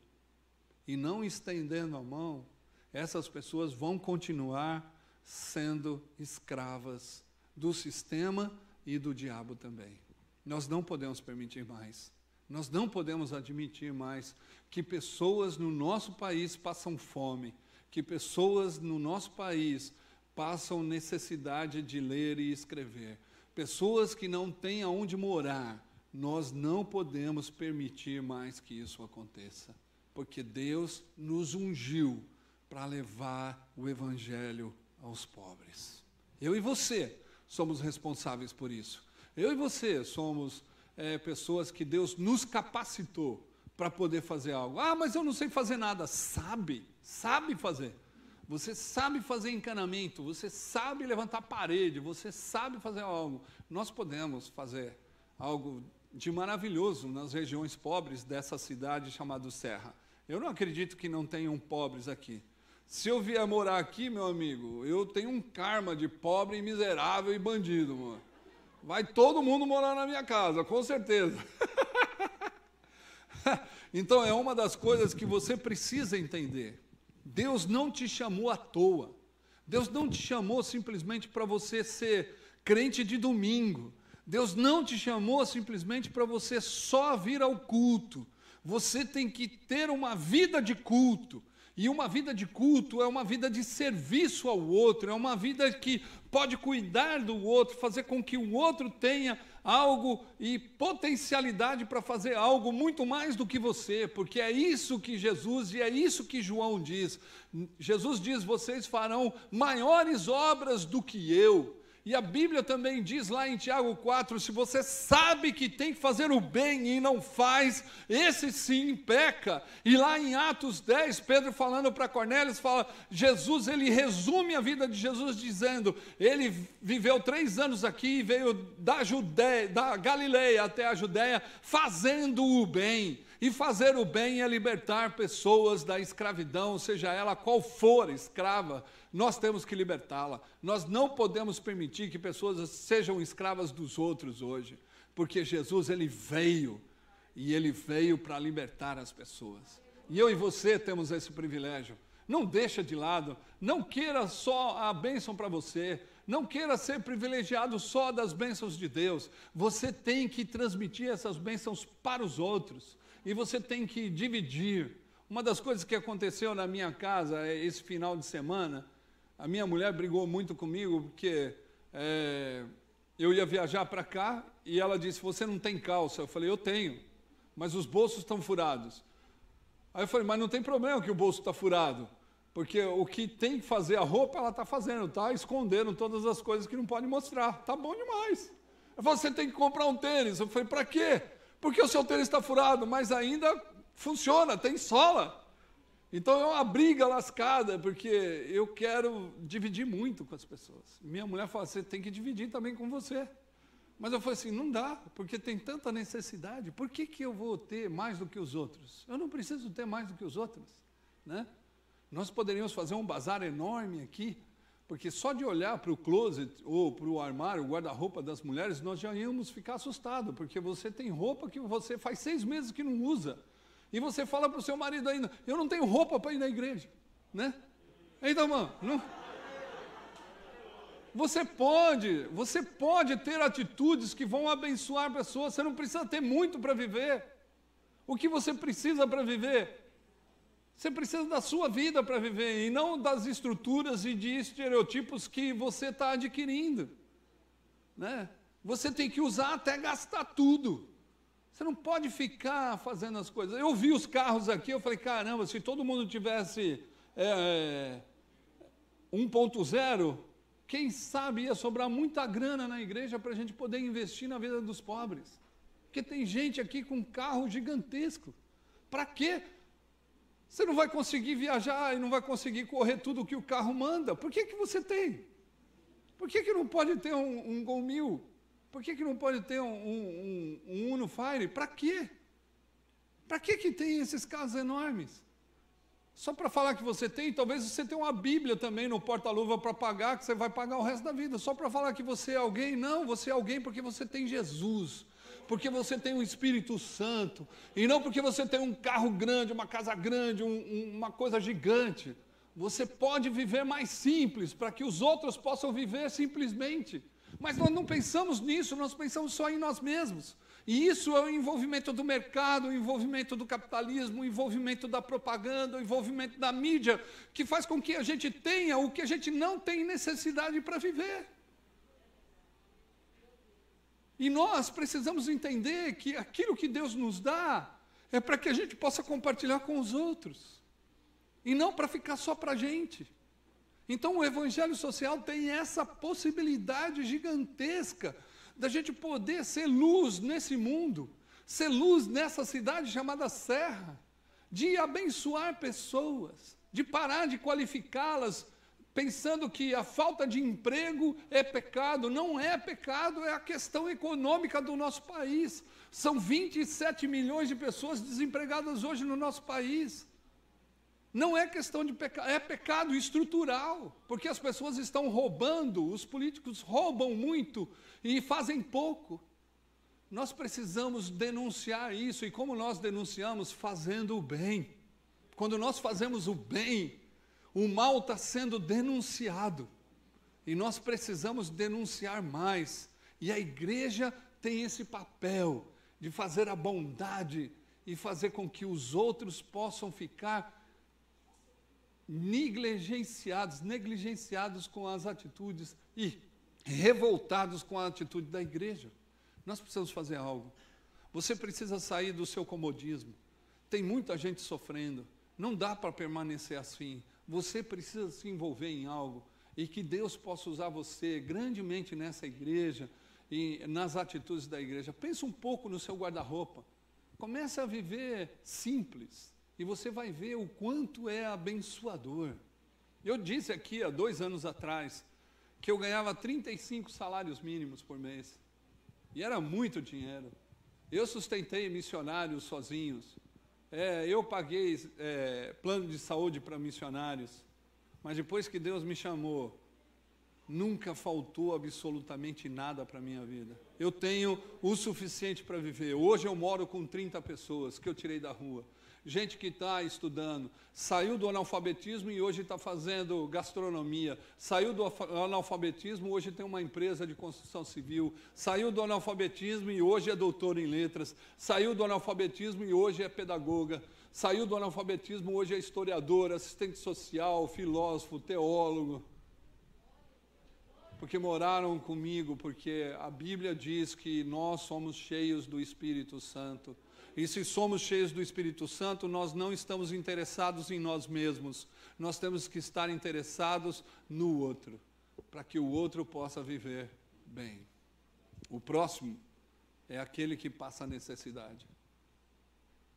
e não estendendo a mão, essas pessoas vão continuar sendo escravas do sistema e do diabo também. Nós não podemos permitir mais. Nós não podemos admitir mais que pessoas no nosso país passam fome, que pessoas no nosso país passam necessidade de ler e escrever, pessoas que não têm aonde morar. Nós não podemos permitir mais que isso aconteça, porque Deus nos ungiu para levar o evangelho aos pobres. Eu e você somos responsáveis por isso. Eu e você somos é, pessoas que Deus nos capacitou para poder fazer algo. Ah, mas eu não sei fazer nada. Sabe, sabe fazer. Você sabe fazer encanamento, você sabe levantar parede, você sabe fazer algo. Nós podemos fazer algo de maravilhoso nas regiões pobres dessa cidade chamada Serra. Eu não acredito que não tenham pobres aqui. Se eu vier morar aqui, meu amigo, eu tenho um karma de pobre, e miserável e bandido, mano. Vai todo mundo morar na minha casa, com certeza. [laughs] então é uma das coisas que você precisa entender. Deus não te chamou à toa. Deus não te chamou simplesmente para você ser crente de domingo. Deus não te chamou simplesmente para você só vir ao culto. Você tem que ter uma vida de culto. E uma vida de culto é uma vida de serviço ao outro, é uma vida que pode cuidar do outro, fazer com que o outro tenha algo e potencialidade para fazer algo muito mais do que você, porque é isso que Jesus e é isso que João diz. Jesus diz: vocês farão maiores obras do que eu. E a Bíblia também diz lá em Tiago 4: se você sabe que tem que fazer o bem e não faz, esse sim peca. E lá em Atos 10, Pedro falando para Cornélios, fala: Jesus, ele resume a vida de Jesus dizendo: ele viveu três anos aqui e veio da, da Galileia até a Judéia, fazendo o bem. E fazer o bem é libertar pessoas da escravidão, seja ela qual for escrava nós temos que libertá-la. Nós não podemos permitir que pessoas sejam escravas dos outros hoje, porque Jesus ele veio e ele veio para libertar as pessoas. E eu e você temos esse privilégio. Não deixa de lado, não queira só a bênção para você, não queira ser privilegiado só das bênçãos de Deus. Você tem que transmitir essas bênçãos para os outros e você tem que dividir. Uma das coisas que aconteceu na minha casa eh, esse final de semana a minha mulher brigou muito comigo porque é, eu ia viajar para cá e ela disse: Você não tem calça? Eu falei: Eu tenho, mas os bolsos estão furados. Aí eu falei: Mas não tem problema que o bolso está furado, porque o que tem que fazer a roupa ela está fazendo, tá escondendo todas as coisas que não pode mostrar. Tá bom demais. Você tem que comprar um tênis. Eu falei: Para quê? Porque o seu tênis está furado, mas ainda funciona, tem sola. Então é uma briga lascada, porque eu quero dividir muito com as pessoas. Minha mulher fala, você tem que dividir também com você. Mas eu falei assim, não dá, porque tem tanta necessidade. Por que, que eu vou ter mais do que os outros? Eu não preciso ter mais do que os outros. Né? Nós poderíamos fazer um bazar enorme aqui, porque só de olhar para o closet ou para o armário, o guarda-roupa das mulheres, nós já íamos ficar assustados, porque você tem roupa que você faz seis meses que não usa. E você fala para o seu marido ainda, eu não tenho roupa para ir na igreja, né? Então, mano, não... Você pode, você pode ter atitudes que vão abençoar pessoas, você não precisa ter muito para viver. O que você precisa para viver? Você precisa da sua vida para viver e não das estruturas e de estereotipos que você está adquirindo. Né? Você tem que usar até gastar tudo. Você não pode ficar fazendo as coisas. Eu vi os carros aqui, eu falei, caramba, se todo mundo tivesse é, 1.0, é, quem sabe ia sobrar muita grana na igreja para a gente poder investir na vida dos pobres. Porque tem gente aqui com um carro gigantesco. Para quê? Você não vai conseguir viajar e não vai conseguir correr tudo o que o carro manda. Por que, que você tem? Por que, que não pode ter um, um Gol Mil? Por que, que não pode ter um, um, um Uno Fire? Para quê? Para que, que tem esses casos enormes? Só para falar que você tem, talvez você tenha uma Bíblia também no porta-luva para pagar, que você vai pagar o resto da vida. Só para falar que você é alguém, não, você é alguém porque você tem Jesus, porque você tem o um Espírito Santo, e não porque você tem um carro grande, uma casa grande, um, uma coisa gigante. Você pode viver mais simples, para que os outros possam viver simplesmente. Mas nós não pensamos nisso, nós pensamos só em nós mesmos. E isso é o envolvimento do mercado, o envolvimento do capitalismo, o envolvimento da propaganda, o envolvimento da mídia, que faz com que a gente tenha o que a gente não tem necessidade para viver. E nós precisamos entender que aquilo que Deus nos dá é para que a gente possa compartilhar com os outros, e não para ficar só para a gente. Então o evangelho social tem essa possibilidade gigantesca da gente poder ser luz nesse mundo, ser luz nessa cidade chamada Serra, de abençoar pessoas, de parar de qualificá-las pensando que a falta de emprego é pecado. Não é pecado, é a questão econômica do nosso país. São 27 milhões de pessoas desempregadas hoje no nosso país. Não é questão de pecado, é pecado estrutural, porque as pessoas estão roubando, os políticos roubam muito e fazem pouco. Nós precisamos denunciar isso, e como nós denunciamos? Fazendo o bem. Quando nós fazemos o bem, o mal está sendo denunciado, e nós precisamos denunciar mais, e a igreja tem esse papel de fazer a bondade e fazer com que os outros possam ficar negligenciados, negligenciados com as atitudes e revoltados com a atitude da igreja. Nós precisamos fazer algo. Você precisa sair do seu comodismo. Tem muita gente sofrendo. Não dá para permanecer assim. Você precisa se envolver em algo e que Deus possa usar você grandemente nessa igreja e nas atitudes da igreja. Pensa um pouco no seu guarda-roupa. Comece a viver simples e você vai ver o quanto é abençoador. Eu disse aqui há dois anos atrás que eu ganhava 35 salários mínimos por mês, e era muito dinheiro. Eu sustentei missionários sozinhos, é, eu paguei é, plano de saúde para missionários, mas depois que Deus me chamou, nunca faltou absolutamente nada para a minha vida. Eu tenho o suficiente para viver. Hoje eu moro com 30 pessoas que eu tirei da rua gente que está estudando, saiu do analfabetismo e hoje está fazendo gastronomia, saiu do analfabetismo e hoje tem uma empresa de construção civil, saiu do analfabetismo e hoje é doutor em letras, saiu do analfabetismo e hoje é pedagoga, saiu do analfabetismo e hoje é historiador, assistente social, filósofo, teólogo porque moraram comigo, porque a Bíblia diz que nós somos cheios do Espírito Santo e se somos cheios do Espírito Santo, nós não estamos interessados em nós mesmos, nós temos que estar interessados no outro, para que o outro possa viver bem. O próximo é aquele que passa necessidade.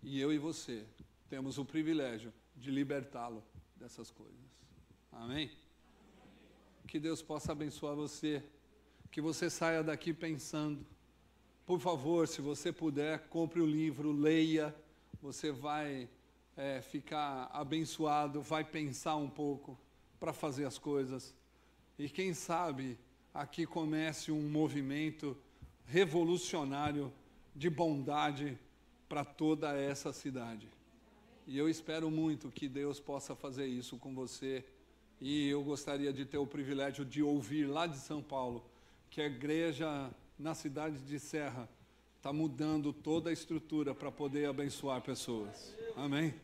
E eu e você temos o privilégio de libertá-lo dessas coisas. Amém? Que Deus possa abençoar você, que você saia daqui pensando por favor, se você puder, compre o livro, leia, você vai é, ficar abençoado, vai pensar um pouco para fazer as coisas. E quem sabe aqui comece um movimento revolucionário de bondade para toda essa cidade. E eu espero muito que Deus possa fazer isso com você. E eu gostaria de ter o privilégio de ouvir lá de São Paulo que a igreja na cidade de Serra está mudando toda a estrutura para poder abençoar pessoas. Amém?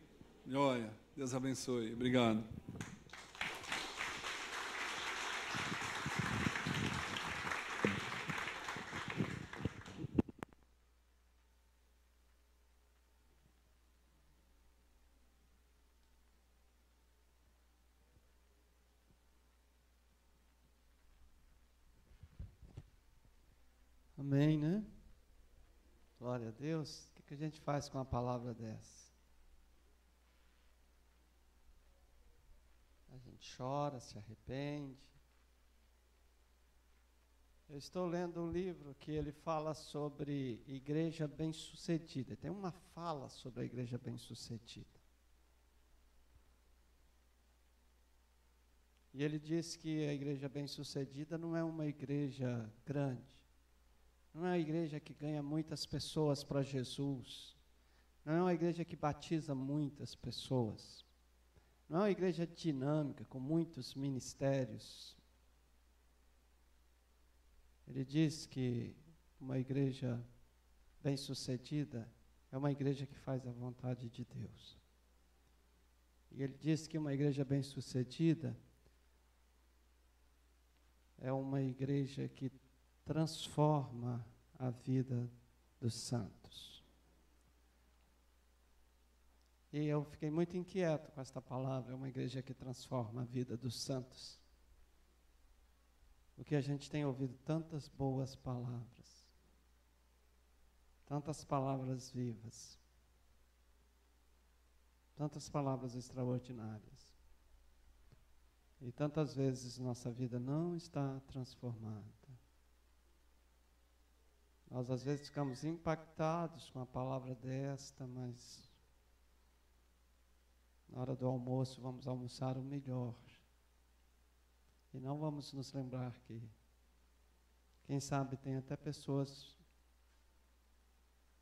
Glória. Deus abençoe. Obrigado. Amém, né? Glória a Deus. O que, a gente faz com a palavra dessa? A gente chora, se arrepende. Eu estou lendo um livro que ele fala sobre igreja bem-sucedida. Tem uma fala sobre a igreja bem-sucedida. E ele diz que a igreja bem-sucedida não é uma igreja grande não é uma igreja que ganha muitas pessoas para Jesus, não é uma igreja que batiza muitas pessoas, não é uma igreja dinâmica, com muitos ministérios. Ele diz que uma igreja bem-sucedida é uma igreja que faz a vontade de Deus. E ele diz que uma igreja bem-sucedida é uma igreja que transforma a vida dos santos. E eu fiquei muito inquieto com esta palavra, é uma igreja que transforma a vida dos santos. Porque a gente tem ouvido tantas boas palavras, tantas palavras vivas, tantas palavras extraordinárias. E tantas vezes nossa vida não está transformada. Nós às vezes ficamos impactados com a palavra desta, mas na hora do almoço vamos almoçar o melhor. E não vamos nos lembrar que, quem sabe, tem até pessoas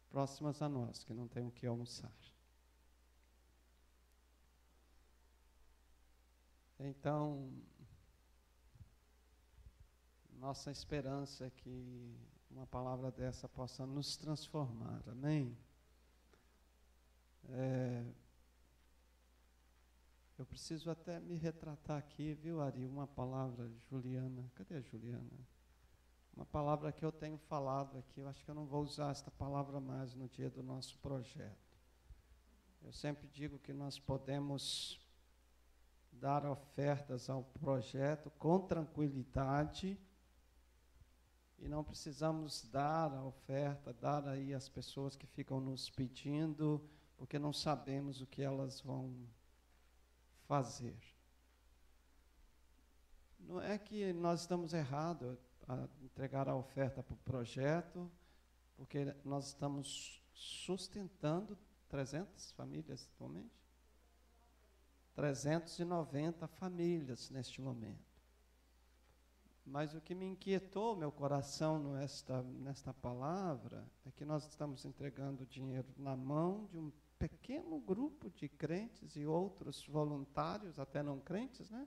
próximas a nós que não têm o que almoçar. Então, nossa esperança é que uma palavra dessa possa nos transformar, amém? É, eu preciso até me retratar aqui, viu, Ari? Uma palavra, Juliana, cadê a Juliana? Uma palavra que eu tenho falado aqui, eu acho que eu não vou usar esta palavra mais no dia do nosso projeto. Eu sempre digo que nós podemos dar ofertas ao projeto com tranquilidade e não precisamos dar a oferta, dar aí as pessoas que ficam nos pedindo, porque não sabemos o que elas vão fazer. Não é que nós estamos errados a entregar a oferta para o projeto, porque nós estamos sustentando 300 famílias atualmente? 390 famílias neste momento. Mas o que me inquietou meu coração nesta, nesta palavra é que nós estamos entregando dinheiro na mão de um pequeno grupo de crentes e outros voluntários, até não crentes, né?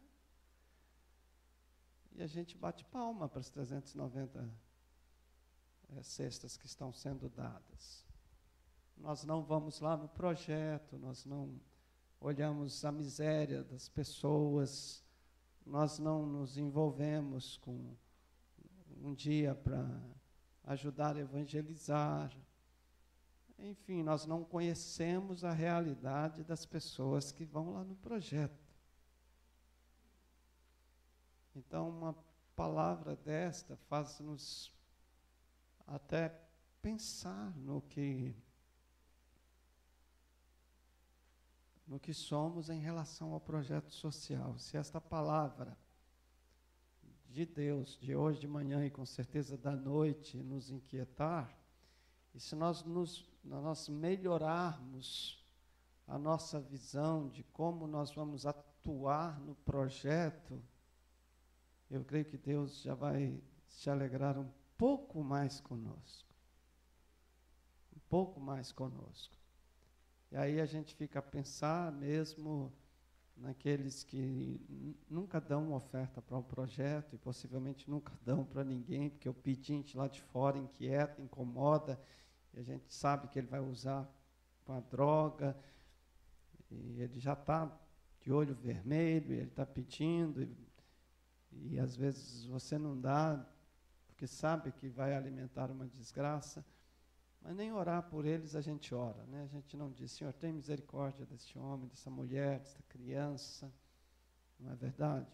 E a gente bate palma para as 390 é, eh, cestas que estão sendo dadas. Nós não vamos lá no projeto, nós não olhamos a miséria das pessoas nós não nos envolvemos com um dia para ajudar a evangelizar. Enfim, nós não conhecemos a realidade das pessoas que vão lá no projeto. Então, uma palavra desta faz-nos até pensar no que no que somos em relação ao projeto social. Se esta palavra de Deus, de hoje de manhã e com certeza da noite, nos inquietar, e se nós, nos, nós melhorarmos a nossa visão de como nós vamos atuar no projeto, eu creio que Deus já vai se alegrar um pouco mais conosco. Um pouco mais conosco. E aí a gente fica a pensar mesmo naqueles que nunca dão oferta para um projeto e possivelmente nunca dão para ninguém, porque o pedinte lá de fora inquieta, incomoda, e a gente sabe que ele vai usar uma droga, e ele já está de olho vermelho, e ele está pedindo, e, e às vezes você não dá, porque sabe que vai alimentar uma desgraça. Mas nem orar por eles a gente ora, né? A gente não diz, Senhor, tem misericórdia deste homem, dessa mulher, desta criança. Não é verdade?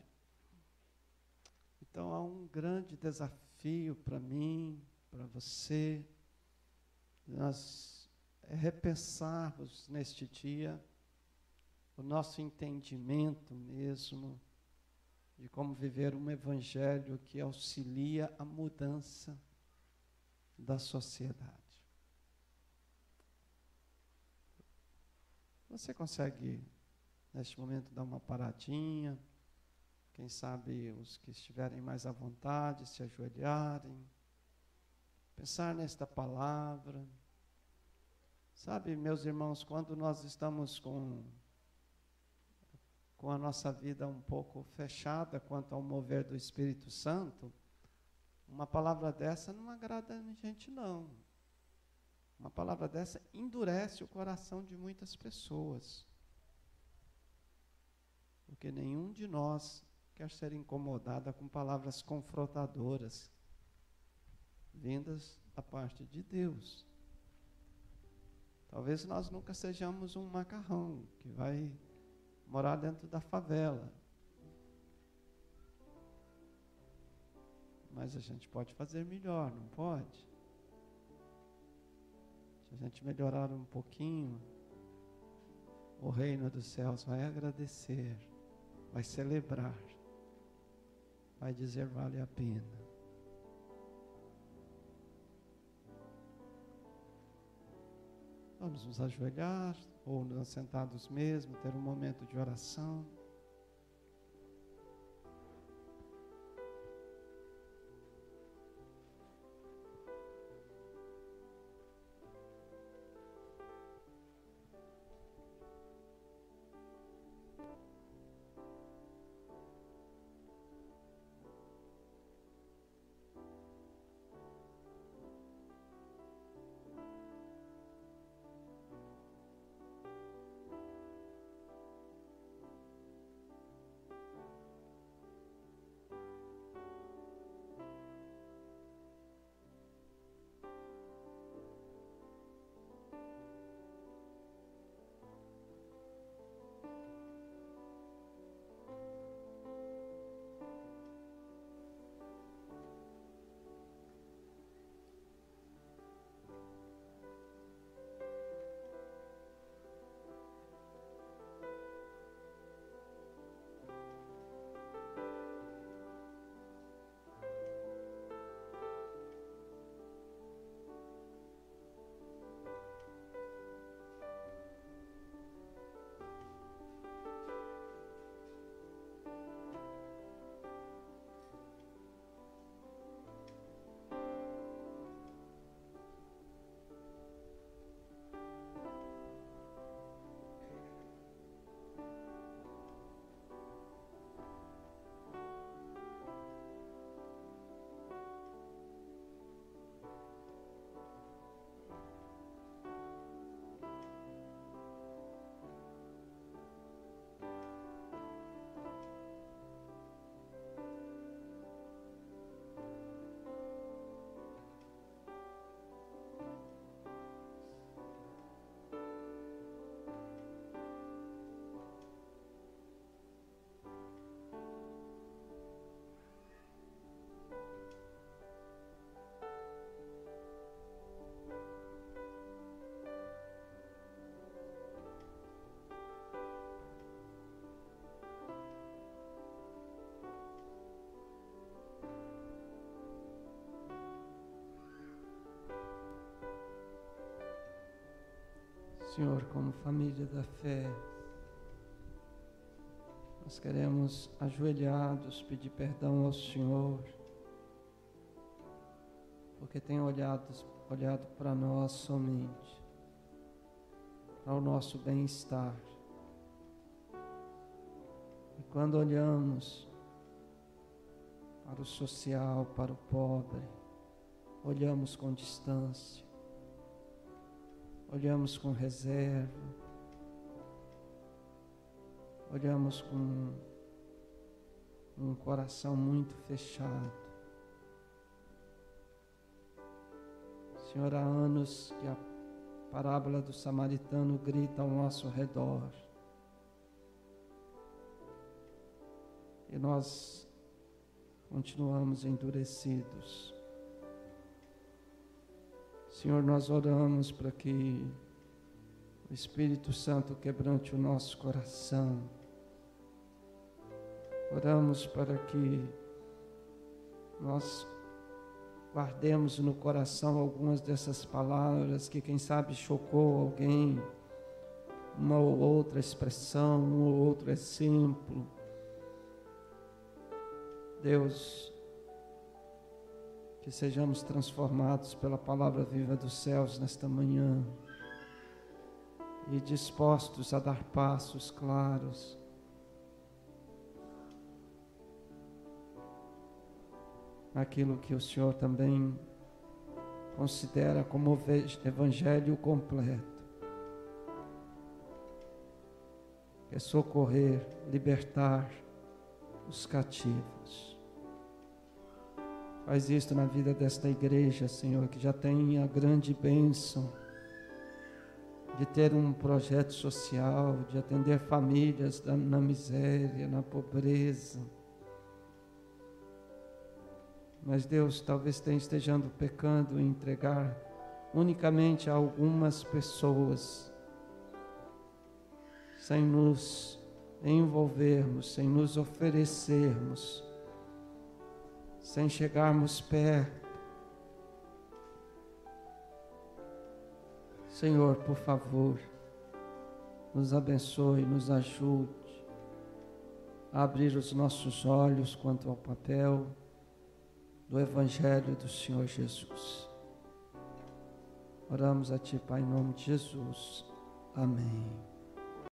Então há um grande desafio para mim, para você, nós repensarmos neste dia o nosso entendimento mesmo de como viver um evangelho que auxilia a mudança da sociedade. Você consegue, neste momento, dar uma paradinha? Quem sabe os que estiverem mais à vontade se ajoelharem, pensar nesta palavra. Sabe, meus irmãos, quando nós estamos com, com a nossa vida um pouco fechada quanto ao mover do Espírito Santo, uma palavra dessa não agrada a gente, não. Uma palavra dessa endurece o coração de muitas pessoas. Porque nenhum de nós quer ser incomodada com palavras confrontadoras vindas da parte de Deus. Talvez nós nunca sejamos um macarrão que vai morar dentro da favela. Mas a gente pode fazer melhor, não pode? Se a gente melhorar um pouquinho, o reino dos céus vai é agradecer, vai celebrar, vai dizer vale a pena. Vamos nos ajoelhar ou nos sentados mesmo, ter um momento de oração. Senhor, como família da fé, nós queremos, ajoelhados, pedir perdão ao Senhor, porque tem olhado, olhado para nós somente, para o nosso bem-estar. E quando olhamos para o social, para o pobre, olhamos com distância olhamos com reserva, olhamos com um coração muito fechado. Senhor, há anos que a parábola do samaritano grita ao nosso redor. E nós continuamos endurecidos. Senhor, nós oramos para que o Espírito Santo quebrante o nosso coração. Oramos para que nós guardemos no coração algumas dessas palavras que, quem sabe, chocou alguém, uma ou outra expressão, um ou outro exemplo. Deus, que sejamos transformados pela palavra viva dos céus nesta manhã e dispostos a dar passos claros. Aquilo que o Senhor também considera como evangelho completo, é socorrer, libertar os cativos. Faz isto na vida desta igreja, Senhor, que já tem a grande bênção de ter um projeto social, de atender famílias na miséria, na pobreza. Mas Deus, talvez esteja pecando em entregar unicamente a algumas pessoas, sem nos envolvermos, sem nos oferecermos sem chegarmos perto. Senhor, por favor, nos abençoe, nos ajude a abrir os nossos olhos quanto ao papel do Evangelho do Senhor Jesus. Oramos a Ti, Pai, em nome de Jesus. Amém.